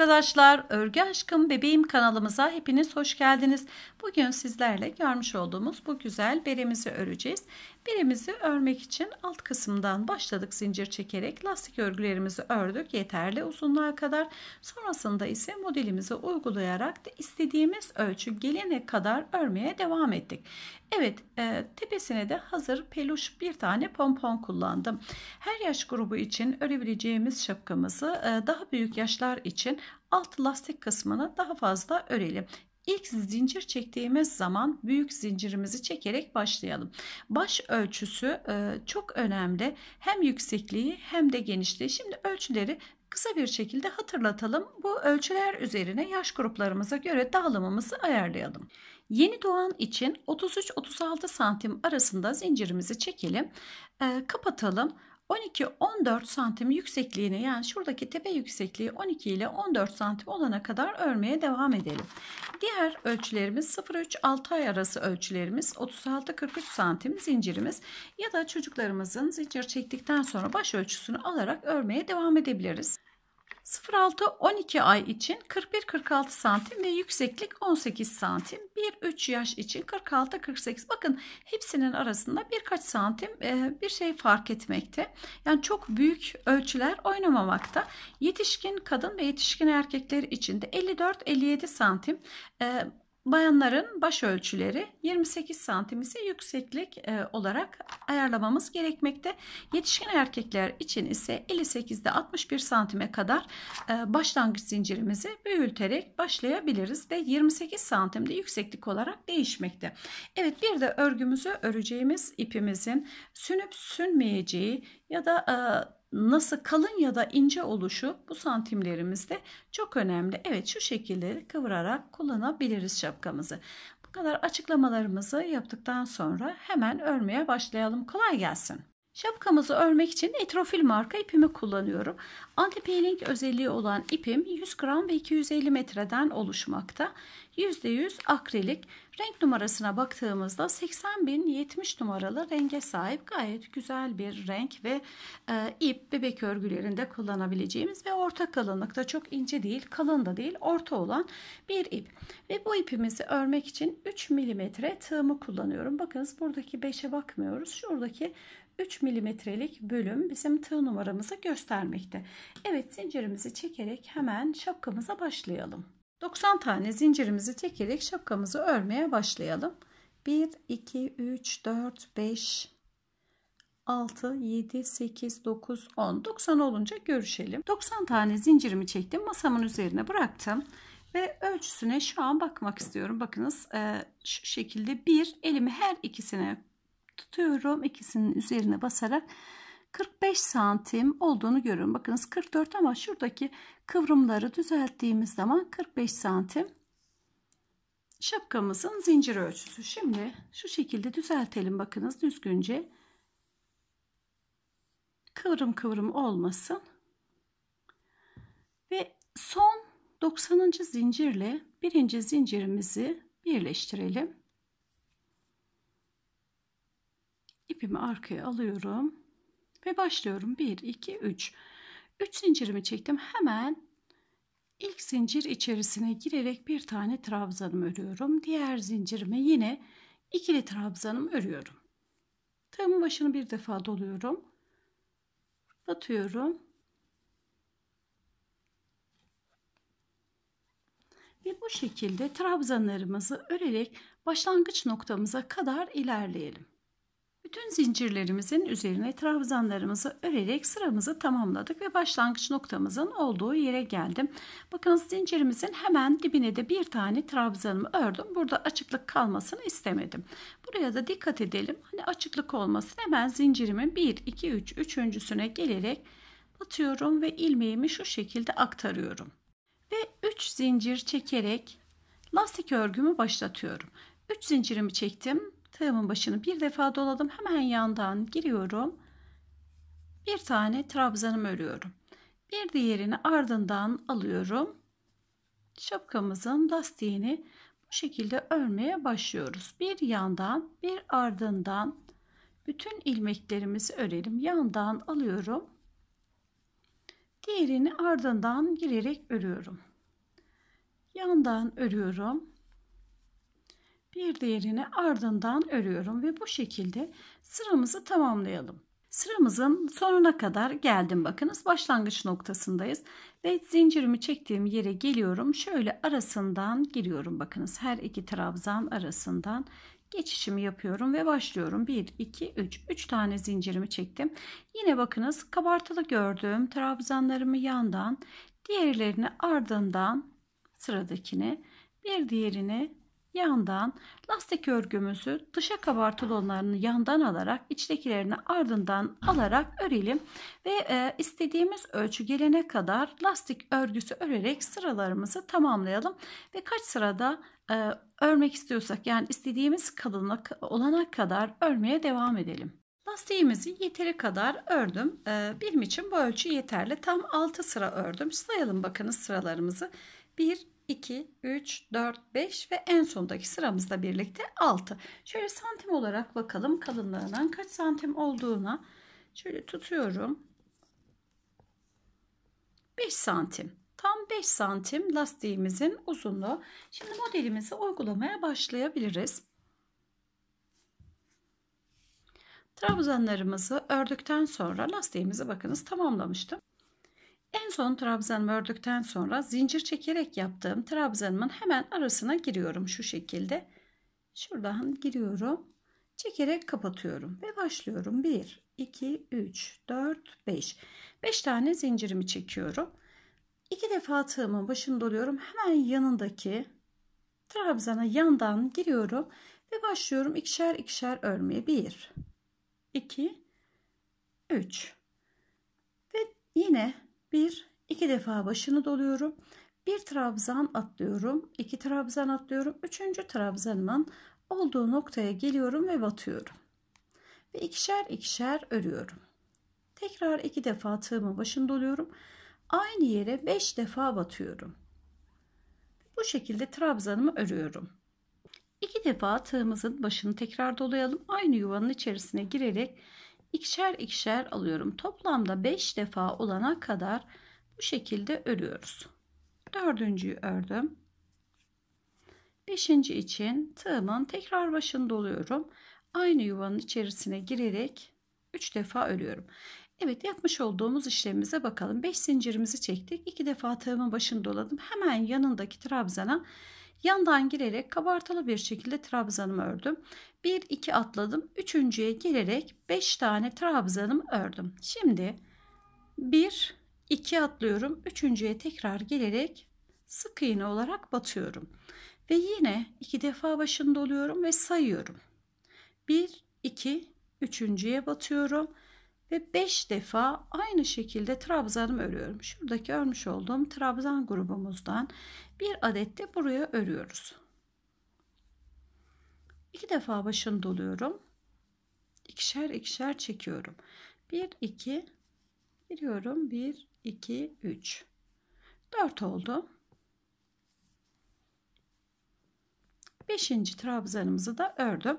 arkadaşlar, Örgü Aşkım Bebeğim kanalımıza hepiniz hoş geldiniz. Bugün sizlerle görmüş olduğumuz bu güzel beremizi öreceğiz. Beremizi örmek için alt kısımdan başladık zincir çekerek lastik örgülerimizi ördük yeterli uzunluğa kadar. Sonrasında ise modelimizi uygulayarak da istediğimiz ölçü gelene kadar örmeye devam ettik. Evet e, tepesine de hazır peluş bir tane pompon kullandım. Her yaş grubu için örebileceğimiz şapkamızı e, daha büyük yaşlar için alt lastik kısmını daha fazla örelim. İlk zincir çektiğimiz zaman büyük zincirimizi çekerek başlayalım. Baş ölçüsü e, çok önemli. Hem yüksekliği hem de genişliği. Şimdi ölçüleri kısa bir şekilde hatırlatalım. Bu ölçüler üzerine yaş gruplarımıza göre dağılımımızı ayarlayalım. Yeni doğan için 33-36 santim arasında zincirimizi çekelim. E, kapatalım. 12-14 santim yüksekliğine yani şuradaki tepe yüksekliği 12 ile 14 santim olana kadar örmeye devam edelim. Diğer ölçülerimiz 0-3-6 ay arası ölçülerimiz 36-43 santim zincirimiz ya da çocuklarımızın zincir çektikten sonra baş ölçüsünü alarak örmeye devam edebiliriz. 0-6-12 ay için 41-46 santim ve yükseklik 18 santim. 1-3 yaş için 46-48. Bakın hepsinin arasında birkaç santim e, bir şey fark etmekte. Yani çok büyük ölçüler oynamamakta. Yetişkin kadın ve yetişkin erkekler için de 54-57 santim e, bayanların baş ölçüleri 28 santim ise yükseklik e, olarak ayarlamamız gerekmekte. Yetişkin erkekler için ise 58'de 61 santime kadar e, başlangıç zincirimizi büyülterek başlayabiliriz ve 28 santimde yükseklik olarak değişmekte. Evet bir de örgümüzü öreceğimiz ipimizin sünüp sünmeyeceği ya da e, nasıl kalın ya da ince oluşu bu santimlerimizde çok önemli. Evet şu şekilde kıvırarak kullanabiliriz şapkamızı. Bu kadar açıklamalarımızı yaptıktan sonra hemen örmeye başlayalım. Kolay gelsin. Şapkamızı örmek için etrofil marka ipimi kullanıyorum. Anti-peeling özelliği olan ipim 100 gram ve 250 metreden oluşmakta. %100 akrilik. Renk numarasına baktığımızda 80.070 numaralı renge sahip gayet güzel bir renk ve e, ip bebek örgülerinde kullanabileceğimiz ve orta kalınlıkta çok ince değil kalın da değil orta olan bir ip. Ve bu ipimizi örmek için 3 mm tığımı kullanıyorum. Bakınız buradaki 5'e bakmıyoruz. Şuradaki 3 milimetrelik bölüm bizim tığ numaramızı göstermekte. Evet zincirimizi çekerek hemen şapkamıza başlayalım. 90 tane zincirimizi tekerek şapkamızı örmeye başlayalım. 1, 2, 3, 4, 5, 6, 7, 8, 9, 10. 90 olunca görüşelim. 90 tane zincirimi çektim. Masamın üzerine bıraktım. Ve ölçüsüne şu an bakmak istiyorum. Bakınız e, şu şekilde bir elimi her ikisine tutuyorum. ikisinin üzerine basarak 45 santim olduğunu görün. Bakınız 44 ama şuradaki kıvrımları düzelttiğimiz zaman 45 santim şapkamızın zincir ölçüsü. Şimdi şu şekilde düzeltelim bakınız düzgünce. Kıvrım kıvrım olmasın. Ve son 90. zincirle birinci zincirimizi birleştirelim. İpimi arkaya alıyorum. Ve başlıyorum. 1, 2, 3. 3 zincirimi çektim. Hemen ilk zincir içerisine girerek bir tane trabzanım örüyorum. Diğer zincirime yine ikili trabzanım örüyorum. Tığımın başını bir defa doluyorum. Batıyorum. Ve bu şekilde trabzanlarımızı örerek başlangıç noktamıza kadar ilerleyelim. Bütün zincirlerimizin üzerine trabzanlarımızı örerek sıramızı tamamladık ve başlangıç noktamızın olduğu yere geldim. Bakın zincirimizin hemen dibine de bir tane trabzanımı ördüm. Burada açıklık kalmasını istemedim. Buraya da dikkat edelim. Hani açıklık olmasın. Hemen zincirimin 1, 2, 3, üçüncüsüne gelerek batıyorum ve ilmeğimi şu şekilde aktarıyorum. Ve 3 zincir çekerek lastik örgümü başlatıyorum. 3 zincirimi çektim tığımın başını bir defa doladım. Hemen yandan giriyorum. Bir tane trabzanımı örüyorum. Bir diğerini ardından alıyorum. Şapkamızın lastiğini bu şekilde örmeye başlıyoruz. Bir yandan bir ardından bütün ilmeklerimizi örelim. Yandan alıyorum. Diğerini ardından girerek örüyorum. Yandan örüyorum bir diğerini ardından örüyorum ve bu şekilde sıramızı tamamlayalım. Sıramızın sonuna kadar geldim. Bakınız başlangıç noktasındayız ve zincirimi çektiğim yere geliyorum. Şöyle arasından giriyorum. Bakınız her iki trabzan arasından geçişimi yapıyorum ve başlıyorum. 1 2 3 3 tane zincirimi çektim. Yine bakınız kabartılı gördüğüm trabzanlarımı yandan, diğerlerini ardından sıradakine, bir diğerini yandan lastik örgümüzü dışa kabartılı olanlarını yandan alarak içtekilerini ardından alarak örelim ve e, istediğimiz ölçü gelene kadar lastik örgüsü örerek sıralarımızı tamamlayalım ve kaç sırada e, örmek istiyorsak yani istediğimiz kalınlık olana kadar örmeye devam edelim. Lastiğimizi yeteri kadar ördüm. Ee, benim için bu ölçü yeterli. Tam 6 sıra ördüm. Sayalım bakınız sıralarımızı. 1, 2, 3, 4, 5 ve en sondaki sıramızda birlikte 6. Şöyle santim olarak bakalım kalınlığının kaç santim olduğuna. Şöyle tutuyorum. 5 santim. Tam 5 santim lastiğimizin uzunluğu. Şimdi modelimizi uygulamaya başlayabiliriz. Trabzanlarımızı ördükten sonra lastiğimizi bakınız tamamlamıştım. En son trabzanımı ördükten sonra zincir çekerek yaptığım trabzanımın hemen arasına giriyorum şu şekilde. Şuradan giriyorum. Çekerek kapatıyorum ve başlıyorum. 1, 2, 3, 4, 5. 5 tane zincirimi çekiyorum. 2 defa tığımın başını doluyorum. Hemen yanındaki trabzana yandan giriyorum ve başlıyorum ikişer ikişer örmeye. 1, 2, 3 ve yine 1 2 defa başını doluyorum. Bir trabzan atlıyorum. 2 trabzan atlıyorum. Üçüncü trabzanımın olduğu noktaya geliyorum ve batıyorum. Ve ikişer ikişer örüyorum. Tekrar iki defa tığımın başını doluyorum. Aynı yere 5 defa batıyorum. Bu şekilde trabzanımı örüyorum. İki defa tığımızın başını tekrar dolayalım. Aynı yuvanın içerisine girerek ikişer ikişer alıyorum. Toplamda 5 defa olana kadar bu şekilde örüyoruz. Dördüncüyü ördüm. Beşinci için tığımın tekrar başını doluyorum. Aynı yuvanın içerisine girerek 3 defa örüyorum. Evet yapmış olduğumuz işlemimize bakalım. 5 zincirimizi çektik. 2 defa tığımın başını doladım. Hemen yanındaki trabzana Yandan girerek kabartılı bir şekilde trabzanımı ördüm. 1 2 atladım. Üçüncüye girerek 5 tane trabzanımı ördüm. Şimdi 1 2 atlıyorum. Üçüncüye tekrar gelerek sık iğne olarak batıyorum. Ve yine iki defa başında oluyorum ve sayıyorum. 1 2 üçüncüye batıyorum ve 5 defa aynı şekilde trabzanımı örüyorum. Şuradaki örmüş olduğum trabzan grubumuzdan bir adet de buraya örüyoruz. 2 defa başını doluyorum. İkişer ikişer çekiyorum. 1 2 giriyorum. 1 2 3 4 oldu. 5. trabzanımızı da ördüm.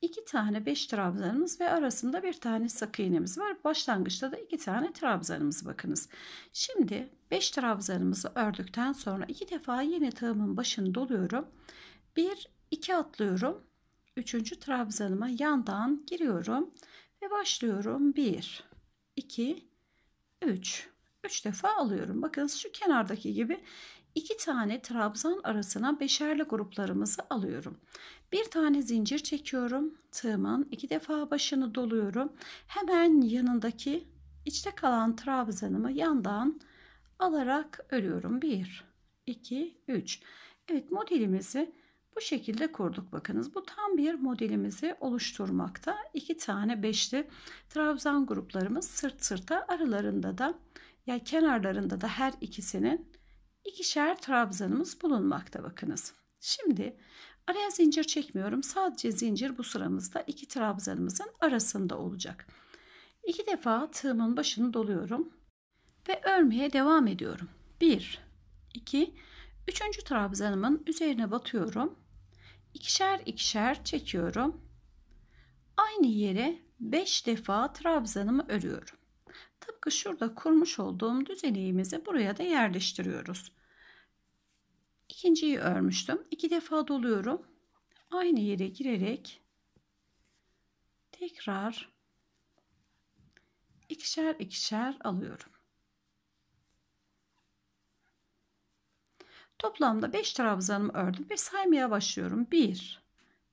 2 tane 5 trabzanımız ve arasında bir tane sık iğnemiz var. Başlangıçta da 2 tane trabzanımız bakınız. Şimdi 5 trabzanımızı ördükten sonra 2 defa yeni tığımın başını doluyorum. 1 2 atlıyorum. 3. trabzanıma yandan giriyorum ve başlıyorum. 1 2 3 3 defa alıyorum. Bakınız şu kenardaki gibi 2 tane trabzan arasına beşerli gruplarımızı alıyorum. Bir tane zincir çekiyorum. Tığımın iki defa başını doluyorum. Hemen yanındaki içte kalan trabzanımı yandan alarak örüyorum. 1, 2, 3. Evet modelimizi bu şekilde kurduk. Bakınız bu tam bir modelimizi oluşturmakta. iki tane beşli trabzan gruplarımız sırt sırta aralarında da yani kenarlarında da her ikisinin ikişer trabzanımız bulunmakta bakınız. Şimdi Araya zincir çekmiyorum. Sadece zincir bu sıramızda iki trabzanımızın arasında olacak. İki defa tığımın başını doluyorum ve örmeye devam ediyorum. 1 2 3. trabzanımın üzerine batıyorum. İkişer ikişer çekiyorum. Aynı yere 5 defa trabzanımı örüyorum. Tıpkı şurada kurmuş olduğum düzeneğimizi buraya da yerleştiriyoruz ikinciyi örmüştüm. İki defa doluyorum. Aynı yere girerek tekrar ikişer ikişer alıyorum. Toplamda 5 trabzanımı ördüm ve saymaya başlıyorum. 1,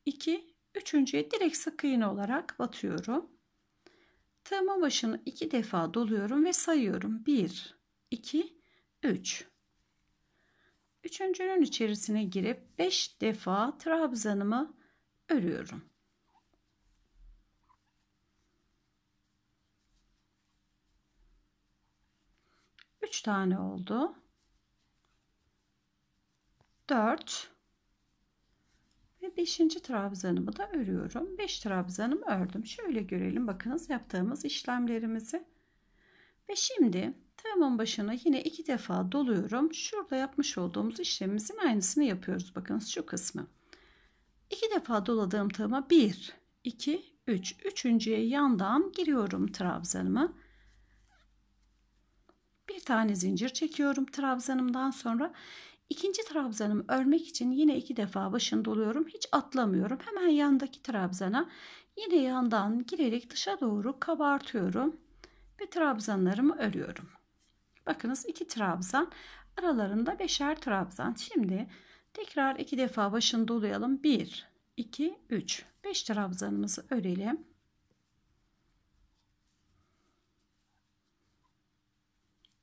2, üçüncüye direkt sık iğne olarak batıyorum. Tığma başını iki defa doluyorum ve sayıyorum. 1, 2, 3 üçüncünün içerisine girip 5 defa trabzanımı örüyorum. Üç tane oldu. Dört ve beşinci trabzanımı da örüyorum. Beş trabzanımı ördüm. Şöyle görelim bakınız yaptığımız işlemlerimizi. Ve şimdi hemen başına yine iki defa doluyorum. Şurada yapmış olduğumuz işlemimizin aynısını yapıyoruz. Bakınız şu kısmı. İki defa doladığım tığıma 1, 2, 3. Üçüncüye yandan giriyorum trabzanımı. Bir tane zincir çekiyorum trabzanımdan sonra. İkinci trabzanımı örmek için yine iki defa başını doluyorum. Hiç atlamıyorum. Hemen yandaki trabzana yine yandan girerek dışa doğru kabartıyorum ve trabzanlarımı örüyorum. Bakınız 2 trabzan aralarında beşer trabzan. Şimdi tekrar 2 defa başını dolayalım. 1, 2, 3. 5 trabzanımızı örelim.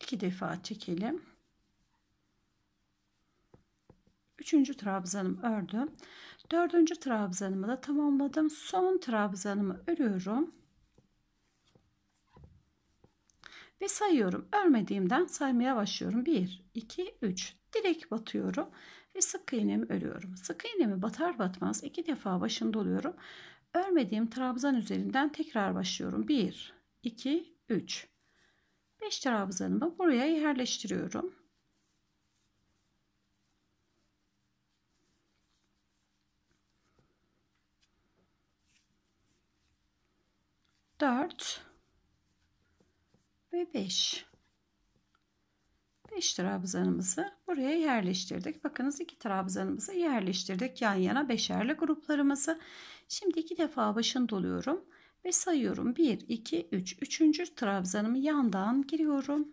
İki defa çekelim. Üçüncü trabzanımı ördüm. Dördüncü trabzanımı da tamamladım. Son trabzanımı örüyorum. ve sayıyorum. Örmediğimden saymaya başlıyorum. 1, 2, 3. Direk batıyorum ve sık iğnemi örüyorum. Sık iğnemi batar batmaz iki defa başını doluyorum. Örmediğim trabzan üzerinden tekrar başlıyorum. 1, 2, 3. 5 trabzanımı buraya yerleştiriyorum. Dört ve 5. 5 trabzanımızı buraya yerleştirdik. Bakınız iki trabzanımızı yerleştirdik yan yana beşerli gruplarımızı. Şimdi iki defa başını doluyorum ve sayıyorum. 1 2 3 üçüncü trabzanımı yandan giriyorum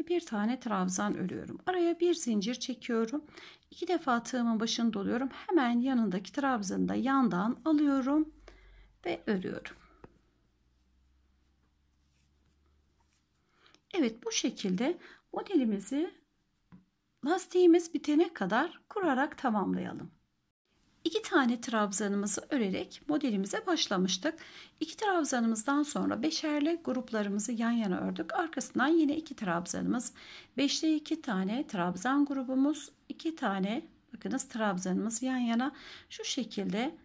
ve bir tane trabzan örüyorum. Araya bir zincir çekiyorum. İki defa tığımın başını doluyorum. Hemen yanındaki trabzanı da yandan alıyorum ve örüyorum. Evet bu şekilde modelimizi lastiğimiz bitene kadar kurarak tamamlayalım. İki tane trabzanımızı örerek modelimize başlamıştık. İki trabzanımızdan sonra beşerli gruplarımızı yan yana ördük. Arkasından yine iki trabzanımız, beşli iki tane trabzan grubumuz, iki tane bakınız trabzanımız yan yana şu şekilde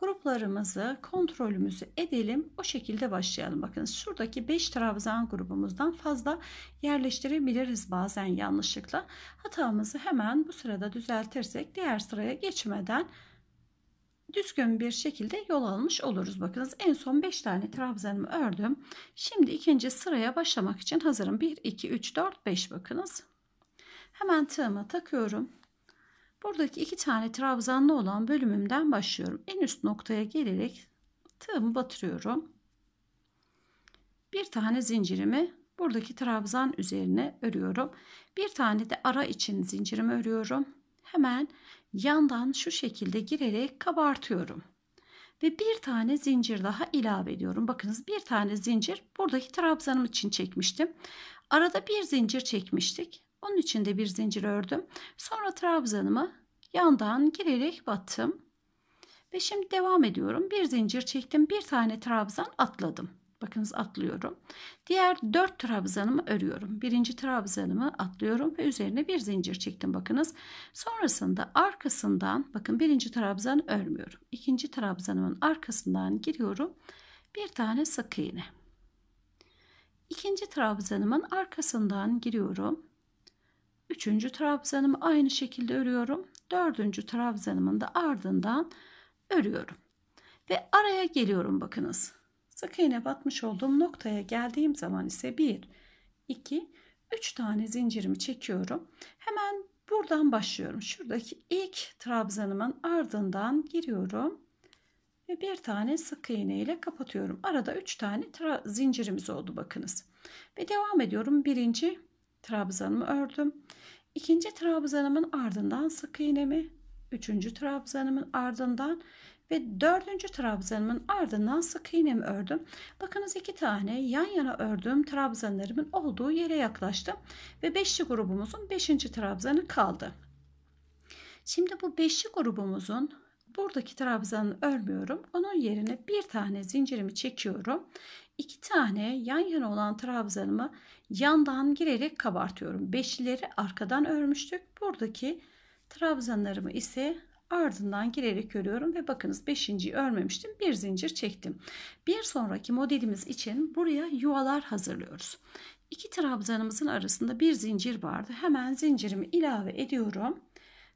gruplarımızı kontrolümüzü edelim. O şekilde başlayalım. Bakın şuradaki 5 trabzan grubumuzdan fazla yerleştirebiliriz bazen yanlışlıkla. Hatamızı hemen bu sırada düzeltirsek diğer sıraya geçmeden düzgün bir şekilde yol almış oluruz. Bakınız en son 5 tane trabzanımı ördüm. Şimdi ikinci sıraya başlamak için hazırım. 1, 2, 3, 4, 5 bakınız. Hemen tığıma takıyorum. Buradaki iki tane trabzanlı olan bölümümden başlıyorum. En üst noktaya gelerek tığımı batırıyorum. Bir tane zincirimi buradaki trabzan üzerine örüyorum. Bir tane de ara için zincirimi örüyorum. Hemen yandan şu şekilde girerek kabartıyorum. Ve bir tane zincir daha ilave ediyorum. Bakınız bir tane zincir buradaki trabzanım için çekmiştim. Arada bir zincir çekmiştik. Onun için de bir zincir ördüm. Sonra trabzanımı yandan girerek battım. Ve şimdi devam ediyorum. Bir zincir çektim. Bir tane trabzan atladım. Bakınız atlıyorum. Diğer dört trabzanımı örüyorum. Birinci trabzanımı atlıyorum ve üzerine bir zincir çektim bakınız. Sonrasında arkasından bakın birinci trabzan örmüyorum. İkinci trabzanımın arkasından giriyorum. Bir tane sık iğne. İkinci trabzanımın arkasından giriyorum. Üçüncü trabzanımı aynı şekilde örüyorum. Dördüncü trabzanımın da ardından örüyorum. Ve araya geliyorum bakınız. Sık iğne batmış olduğum noktaya geldiğim zaman ise 1, 2, 3 tane zincirimi çekiyorum. Hemen buradan başlıyorum. Şuradaki ilk trabzanımın ardından giriyorum. Ve bir tane sık iğne ile kapatıyorum. Arada 3 tane zincirimiz oldu bakınız. Ve devam ediyorum birinci trabzanımı ördüm. İkinci trabzanımın ardından sık iğnemi, üçüncü trabzanımın ardından ve dördüncü trabzanımın ardından sık iğnemi ördüm. Bakınız iki tane yan yana ördüğüm trabzanlarımın olduğu yere yaklaştım ve beşli grubumuzun beşinci trabzanı kaldı. Şimdi bu beşli grubumuzun buradaki trabzanı örmüyorum. Onun yerine bir tane zincirimi çekiyorum. İki tane yan yana olan trabzanımı yandan girerek kabartıyorum. Beşileri arkadan örmüştük. Buradaki trabzanlarımı ise ardından girerek örüyorum ve bakınız beşinciyi örmemiştim. Bir zincir çektim. Bir sonraki modelimiz için buraya yuvalar hazırlıyoruz. İki trabzanımızın arasında bir zincir vardı. Hemen zincirimi ilave ediyorum.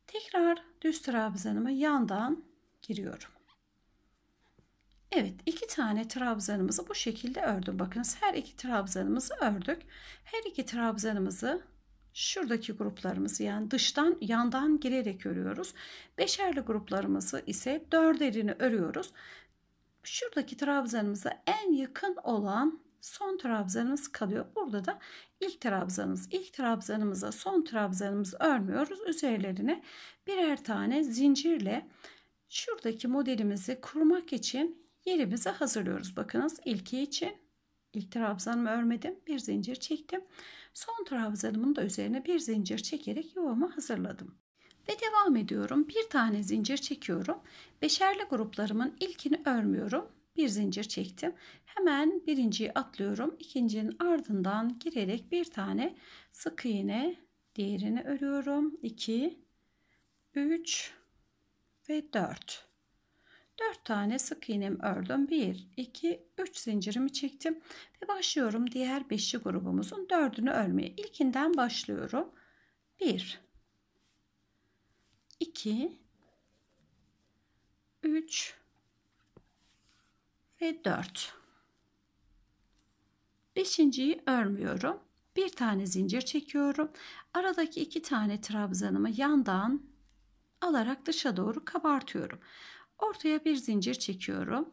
Tekrar düz trabzanımı yandan giriyorum. Evet iki tane trabzanımızı bu şekilde ördüm. Bakınız her iki trabzanımızı ördük. Her iki trabzanımızı şuradaki gruplarımızı yani dıştan yandan girerek örüyoruz. Beşerli gruplarımızı ise dörderini örüyoruz. Şuradaki trabzanımıza en yakın olan son trabzanımız kalıyor. Burada da ilk trabzanımız. ilk trabzanımıza son trabzanımızı örmüyoruz. Üzerlerine birer tane zincirle şuradaki modelimizi kurmak için yerimizi hazırlıyoruz. Bakınız ilki için ilk trabzanımı örmedim. Bir zincir çektim. Son trabzanımın da üzerine bir zincir çekerek yuvamı hazırladım. Ve devam ediyorum. Bir tane zincir çekiyorum. Beşerli gruplarımın ilkini örmüyorum. Bir zincir çektim. Hemen birinciyi atlıyorum. İkincinin ardından girerek bir tane sık iğne diğerini örüyorum. 2 3 ve 4 4 tane sık iğnem ördüm. 1, 2, 3 zincirimi çektim. Ve başlıyorum diğer 5'li grubumuzun 4'ünü örmeye. İlkinden başlıyorum. 1, 2, 3 ve 4. Beşinciyi örmüyorum. Bir tane zincir çekiyorum. Aradaki iki tane trabzanımı yandan alarak dışa doğru kabartıyorum. Ortaya bir zincir çekiyorum.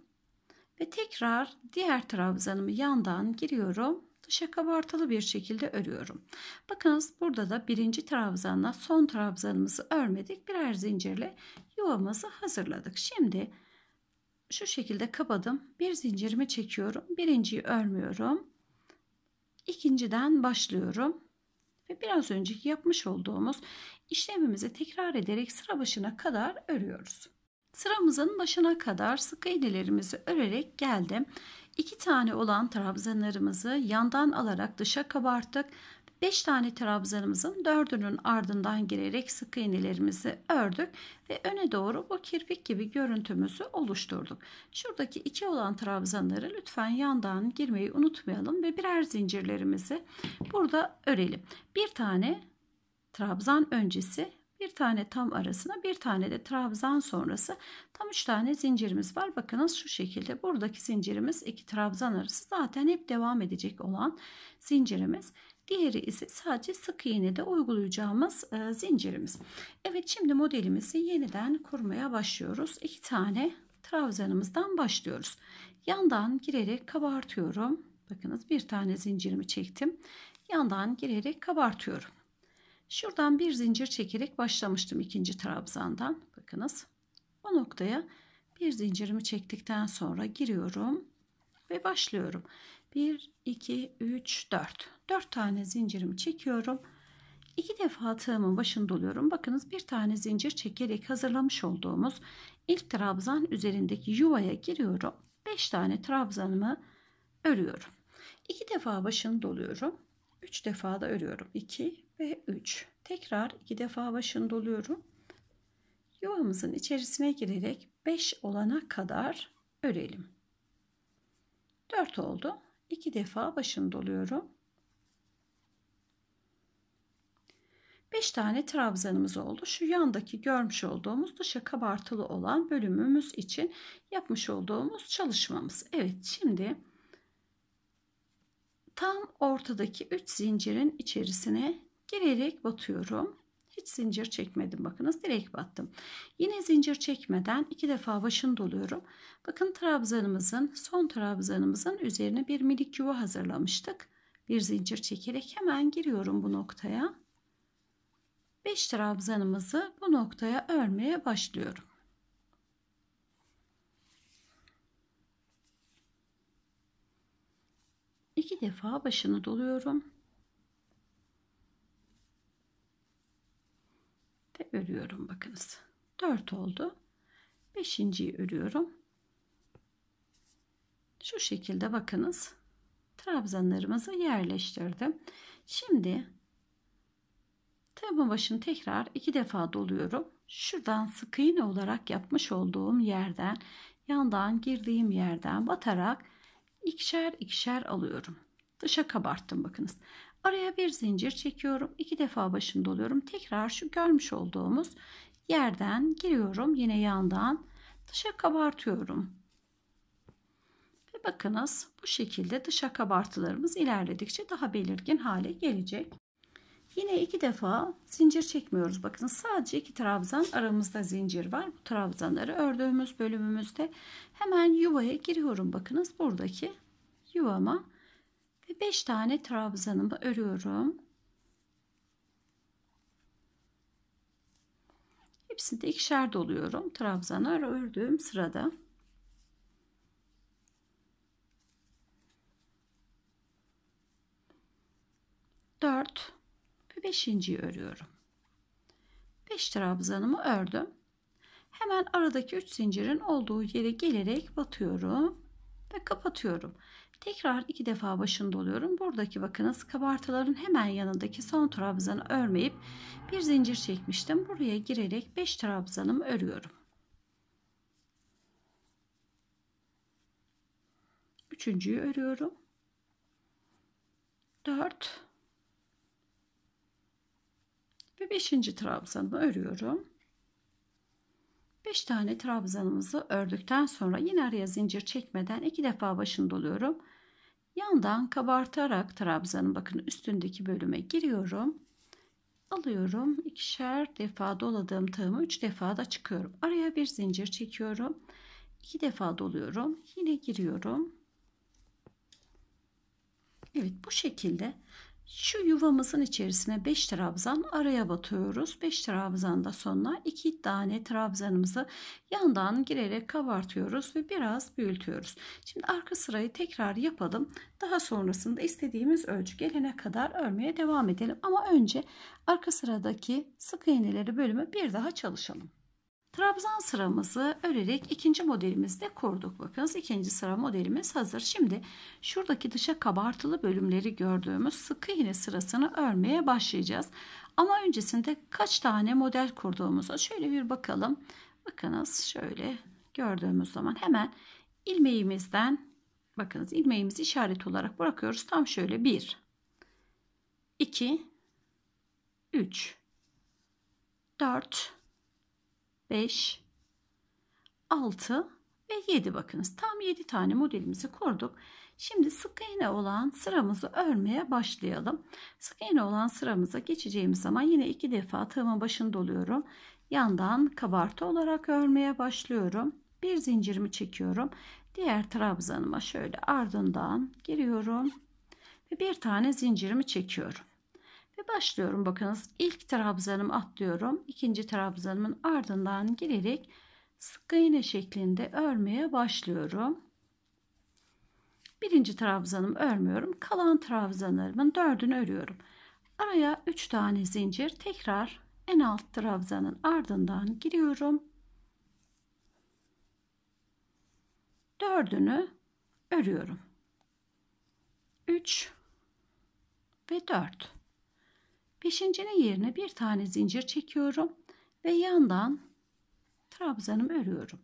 Ve tekrar diğer trabzanımı yandan giriyorum. Dışa kabartılı bir şekilde örüyorum. Bakınız burada da birinci trabzanla son trabzanımızı örmedik. Birer zincirle yuvamızı hazırladık. Şimdi şu şekilde kapadım. Bir zincirimi çekiyorum. Birinciyi örmüyorum. ikinciden başlıyorum. Ve biraz önceki yapmış olduğumuz işlemimizi tekrar ederek sıra başına kadar örüyoruz. Sıramızın başına kadar sık iğnelerimizi örerek geldim. İki tane olan trabzanlarımızı yandan alarak dışa kabarttık. Beş tane trabzanımızın dördünün ardından girerek sık iğnelerimizi ördük ve öne doğru bu kirpik gibi görüntümüzü oluşturduk. Şuradaki iki olan trabzanları lütfen yandan girmeyi unutmayalım ve birer zincirlerimizi burada örelim. Bir tane trabzan öncesi bir tane tam arasına bir tane de trabzan sonrası tam üç tane zincirimiz var. Bakınız şu şekilde buradaki zincirimiz iki trabzan arası zaten hep devam edecek olan zincirimiz. Diğeri ise sadece sık iğne de uygulayacağımız e, zincirimiz. Evet şimdi modelimizi yeniden kurmaya başlıyoruz. İki tane trabzanımızdan başlıyoruz. Yandan girerek kabartıyorum. Bakınız bir tane zincirimi çektim. Yandan girerek kabartıyorum. Şuradan bir zincir çekerek başlamıştım ikinci trabzandan. Bakınız o noktaya bir zincirimi çektikten sonra giriyorum ve başlıyorum. 1, 2, 3, 4. 4 tane zincirimi çekiyorum. 2 defa tığımın başını doluyorum. Bakınız bir tane zincir çekerek hazırlamış olduğumuz ilk trabzan üzerindeki yuvaya giriyorum. 5 tane trabzanımı örüyorum. 2 defa başını doluyorum. 3 defa da örüyorum. 2 ve 3. Tekrar 2 defa başını doluyorum. Yuvamızın içerisine girerek 5 olana kadar örelim. 4 oldu. 2 defa başını doluyorum. 5 tane trabzanımız oldu. Şu yandaki görmüş olduğumuz dışa kabartılı olan bölümümüz için yapmış olduğumuz çalışmamız. Evet şimdi tam ortadaki 3 zincirin içerisine girerek batıyorum. Hiç zincir çekmedim bakınız direkt battım. Yine zincir çekmeden iki defa başını doluyorum. Bakın trabzanımızın son trabzanımızın üzerine bir minik yuva hazırlamıştık. Bir zincir çekerek hemen giriyorum bu noktaya. 5 trabzanımızı bu noktaya örmeye başlıyorum. iki defa başını doluyorum. Ve örüyorum bakınız. dört oldu. beşinciyi örüyorum. Şu şekilde bakınız. Trabzanlarımızı yerleştirdim. Şimdi tığımın başını tekrar iki defa doluyorum. Şuradan sık iğne olarak yapmış olduğum yerden, yandan girdiğim yerden batarak ikişer ikişer alıyorum. Dışa kabarttım bakınız. Araya bir zincir çekiyorum. iki defa başını doluyorum. Tekrar şu görmüş olduğumuz yerden giriyorum. Yine yandan dışa kabartıyorum. Ve bakınız bu şekilde dışa kabartılarımız ilerledikçe daha belirgin hale gelecek. Yine iki defa zincir çekmiyoruz. Bakın sadece iki trabzan aramızda zincir var. Bu trabzanları ördüğümüz bölümümüzde hemen yuvaya giriyorum. Bakınız buradaki yuvama ve 5 tane trabzanımı örüyorum. Hepsinde ikişer doluyorum. Trabzanları ördüğüm sırada. Dört. 5. örüyorum. 5 trabzanımı ördüm. Hemen aradaki 3 zincirin olduğu yere gelerek batıyorum ve kapatıyorum. Tekrar iki defa başını doluyorum. Buradaki bakınız kabartıların hemen yanındaki son trabzanı örmeyip bir zincir çekmiştim. Buraya girerek 5 trabzanımı örüyorum. Üçüncüyü örüyorum. 4 ve 5. trabzanımı örüyorum. 5 tane trabzanımızı ördükten sonra yine araya zincir çekmeden iki defa başını doluyorum. Yandan kabartarak trabzanın bakın üstündeki bölüme giriyorum. Alıyorum ikişer defa doladığım tığımı 3 defa da çıkıyorum. Araya bir zincir çekiyorum. 2 defa doluyorum. Yine giriyorum. Evet bu şekilde şu yuvamızın içerisine 5 trabzan araya batıyoruz. 5 trabzan da sonuna 2 tane trabzanımızı yandan girerek kabartıyoruz ve biraz büyütüyoruz. Şimdi arka sırayı tekrar yapalım. Daha sonrasında istediğimiz ölçü gelene kadar örmeye devam edelim. Ama önce arka sıradaki sık iğneleri bölümü bir daha çalışalım. Trabzan sıramızı örerek ikinci modelimizde kurduk. Bakınız ikinci sıra modelimiz hazır. Şimdi şuradaki dışa kabartılı bölümleri gördüğümüz sıkı iğne sırasını örmeye başlayacağız. Ama öncesinde kaç tane model kurduğumuza şöyle bir bakalım. Bakınız şöyle gördüğümüz zaman hemen ilmeğimizden bakınız ilmeğimizi işaret olarak bırakıyoruz. Tam şöyle 1 2 3 4 5, 6 ve 7 bakınız. Tam 7 tane modelimizi kurduk. Şimdi sık iğne olan sıramızı örmeye başlayalım. Sık iğne olan sıramıza geçeceğimiz zaman yine iki defa tığımın başını doluyorum. Yandan kabartı olarak örmeye başlıyorum. Bir zincirimi çekiyorum. Diğer trabzanıma şöyle ardından giriyorum. Ve bir tane zincirimi çekiyorum. Ve başlıyorum bakınız ilk trabzanımı atlıyorum. ikinci trabzanımın ardından girerek sık iğne şeklinde örmeye başlıyorum. Birinci trabzanımı örmüyorum. Kalan trabzanlarımın dördünü örüyorum. Araya üç tane zincir tekrar en alt trabzanın ardından giriyorum. Dördünü örüyorum. 3 ve 4. Beşincinin yerine bir tane zincir çekiyorum ve yandan trabzanımı örüyorum.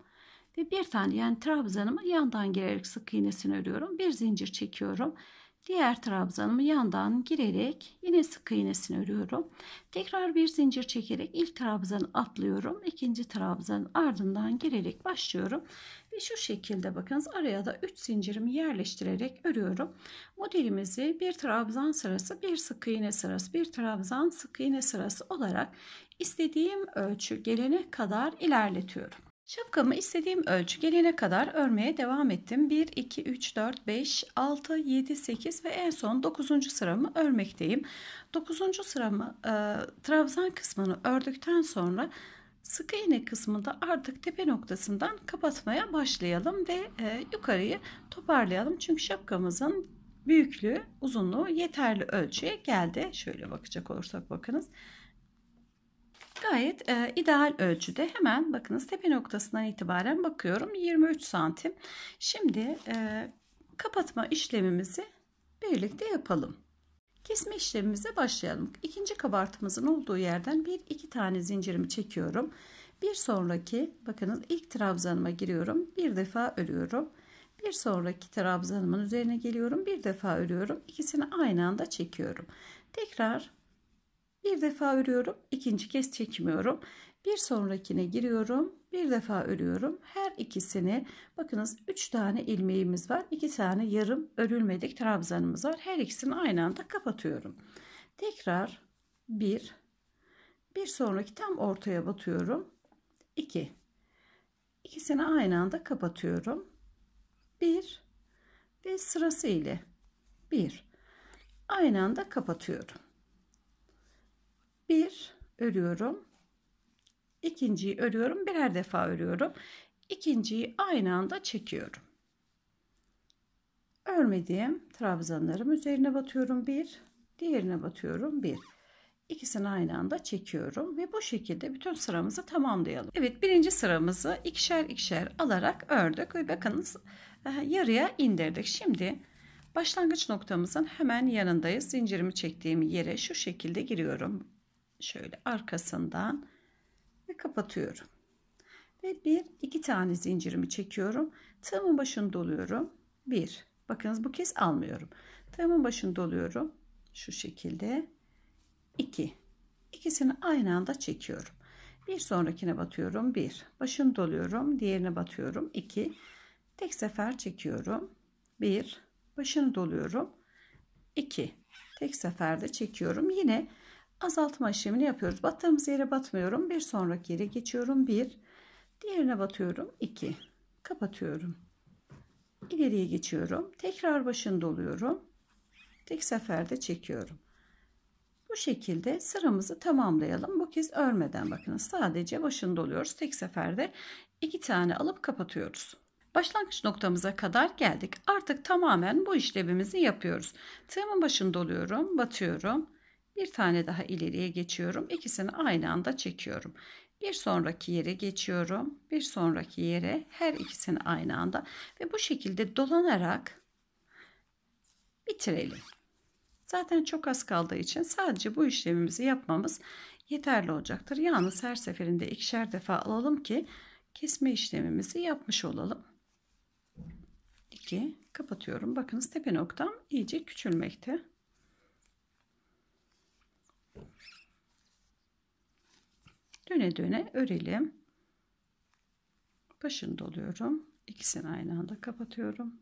Ve bir tane yani trabzanımı yandan girerek sık iğnesini örüyorum. Bir zincir çekiyorum diğer trabzanımı yandan girerek yine sık iğnesini örüyorum. Tekrar bir zincir çekerek ilk trabzanı atlıyorum. ikinci trabzanın ardından girerek başlıyorum. Ve şu şekilde bakınız araya da 3 zincirimi yerleştirerek örüyorum. Modelimizi bir trabzan sırası, bir sık iğne sırası, bir trabzan sık iğne sırası olarak istediğim ölçü gelene kadar ilerletiyorum. Şapkamı istediğim ölçü gelene kadar örmeye devam ettim. 1, 2, 3, 4, 5, 6, 7, 8 ve en son 9. sıramı örmekteyim. 9. sıramı e, trabzan kısmını ördükten sonra sık iğne kısmında artık tepe noktasından kapatmaya başlayalım ve e, yukarıyı toparlayalım. Çünkü şapkamızın büyüklüğü, uzunluğu yeterli ölçüye geldi. Şöyle bakacak olursak bakınız. Gayet e, ideal ölçüde hemen bakınız tepe noktasından itibaren bakıyorum 23 santim. Şimdi e, kapatma işlemimizi birlikte yapalım. Kesme işlemimize başlayalım. İkinci kabartımızın olduğu yerden bir iki tane zincirimi çekiyorum. Bir sonraki bakınız ilk trabzanıma giriyorum. Bir defa örüyorum. Bir sonraki trabzanımın üzerine geliyorum. Bir defa örüyorum. İkisini aynı anda çekiyorum. Tekrar bir defa örüyorum, ikinci kez çekmiyorum. Bir sonrakine giriyorum, bir defa örüyorum. Her ikisini bakınız 3 tane ilmeğimiz var. 2 tane yarım örülmedik trabzanımız var. Her ikisini aynı anda kapatıyorum. Tekrar 1 bir sonraki tam ortaya batıyorum. 2 ikisini aynı anda kapatıyorum. 1 ve sırasıyla ile 1 aynı anda kapatıyorum bir örüyorum. ikinciyi örüyorum. Birer defa örüyorum. ikinciyi aynı anda çekiyorum. Örmediğim trabzanlarım üzerine batıyorum. Bir, diğerine batıyorum. Bir. ikisini aynı anda çekiyorum ve bu şekilde bütün sıramızı tamamlayalım. Evet birinci sıramızı ikişer ikişer alarak ördük ve bakınız e, yarıya indirdik. Şimdi başlangıç noktamızın hemen yanındayız. Zincirimi çektiğim yere şu şekilde giriyorum şöyle arkasından ve kapatıyorum. Ve bir iki tane zincirimi çekiyorum. Tığımın başını doluyorum. Bir. Bakınız bu kez almıyorum. Tığımın başını doluyorum. Şu şekilde. iki. İkisini aynı anda çekiyorum. Bir sonrakine batıyorum. Bir. Başını doluyorum. Diğerine batıyorum. iki. Tek sefer çekiyorum. Bir. Başını doluyorum. iki. tek seferde çekiyorum. Yine azaltma işlemini yapıyoruz. Battığımız yere batmıyorum. Bir sonraki yere geçiyorum. Bir, Diğerine batıyorum. 2. Kapatıyorum. İleriye geçiyorum. Tekrar başında oluyorum. Tek seferde çekiyorum. Bu şekilde sıramızı tamamlayalım. Bu kez örmeden bakın sadece başında oluyoruz. Tek seferde iki tane alıp kapatıyoruz. Başlangıç noktamıza kadar geldik. Artık tamamen bu işlemimizi yapıyoruz. Tığımın başında oluyorum, batıyorum, bir tane daha ileriye geçiyorum. ikisini aynı anda çekiyorum. Bir sonraki yere geçiyorum. Bir sonraki yere her ikisini aynı anda ve bu şekilde dolanarak bitirelim. Zaten çok az kaldığı için sadece bu işlemimizi yapmamız yeterli olacaktır. Yalnız her seferinde ikişer defa alalım ki kesme işlemimizi yapmış olalım. 2 kapatıyorum. Bakınız tepe noktam iyice küçülmekte. döne döne örelim. Başını doluyorum. İkisini aynı anda kapatıyorum.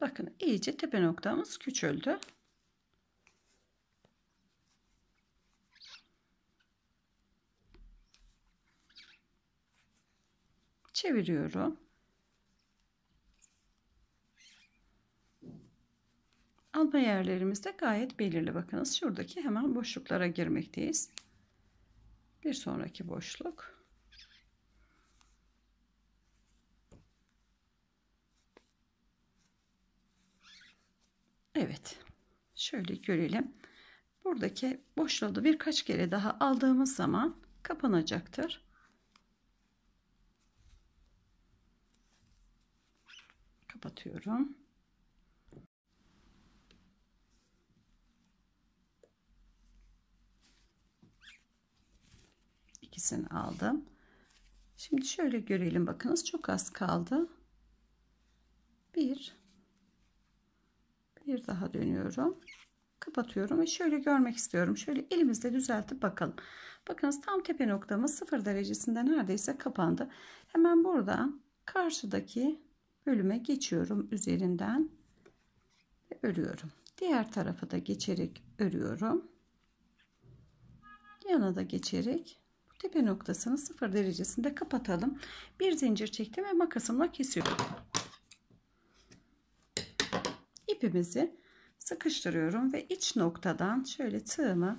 Bakın iyice tepe noktamız küçüldü. Çeviriyorum. Alma yerlerimiz de gayet belirli. Bakınız şuradaki hemen boşluklara girmekteyiz. Bir sonraki boşluk. Evet. Şöyle görelim. Buradaki boşluğu da birkaç kere daha aldığımız zaman kapanacaktır. Kapatıyorum. ikisini aldım. Şimdi şöyle görelim bakınız çok az kaldı. Bir bir daha dönüyorum. Kapatıyorum ve şöyle görmek istiyorum. Şöyle elimizle düzeltip bakalım. Bakınız tam tepe noktamız 0 derecesinde neredeyse kapandı. Hemen buradan karşıdaki bölüme geçiyorum üzerinden ve örüyorum. Diğer tarafa da geçerek örüyorum. Yana da geçerek tepe noktasını 0 derecesinde kapatalım. Bir zincir çektim ve makasımla kesiyorum. İpimizi sıkıştırıyorum ve iç noktadan şöyle tığımı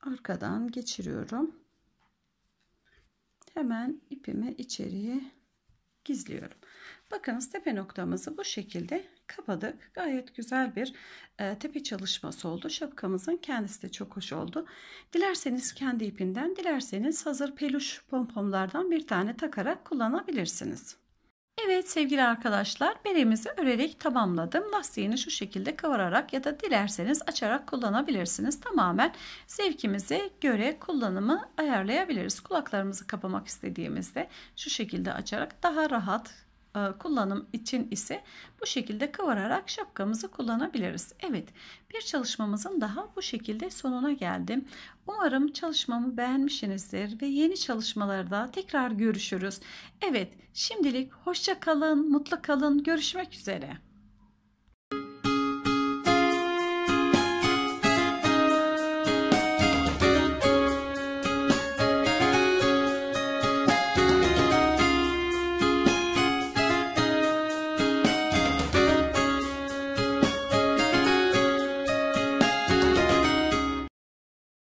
arkadan geçiriyorum. Hemen ipimi içeriye gizliyorum. Bakınız tepe noktamızı bu şekilde kapadık. Gayet güzel bir e, tepe çalışması oldu. Şapkamızın kendisi de çok hoş oldu. Dilerseniz kendi ipinden, dilerseniz hazır peluş pompomlardan bir tane takarak kullanabilirsiniz. Evet sevgili arkadaşlar beremizi örerek tamamladım. Lastiğini şu şekilde kavararak ya da dilerseniz açarak kullanabilirsiniz. Tamamen zevkimize göre kullanımı ayarlayabiliriz. Kulaklarımızı kapamak istediğimizde şu şekilde açarak daha rahat e, kullanım için ise bu şekilde kıvırarak şapkamızı kullanabiliriz. Evet bir çalışmamızın daha bu şekilde sonuna geldim. Umarım çalışmamı beğenmişsinizdir ve yeni çalışmalarda tekrar görüşürüz. Evet şimdilik hoşça kalın, mutlu kalın, görüşmek üzere.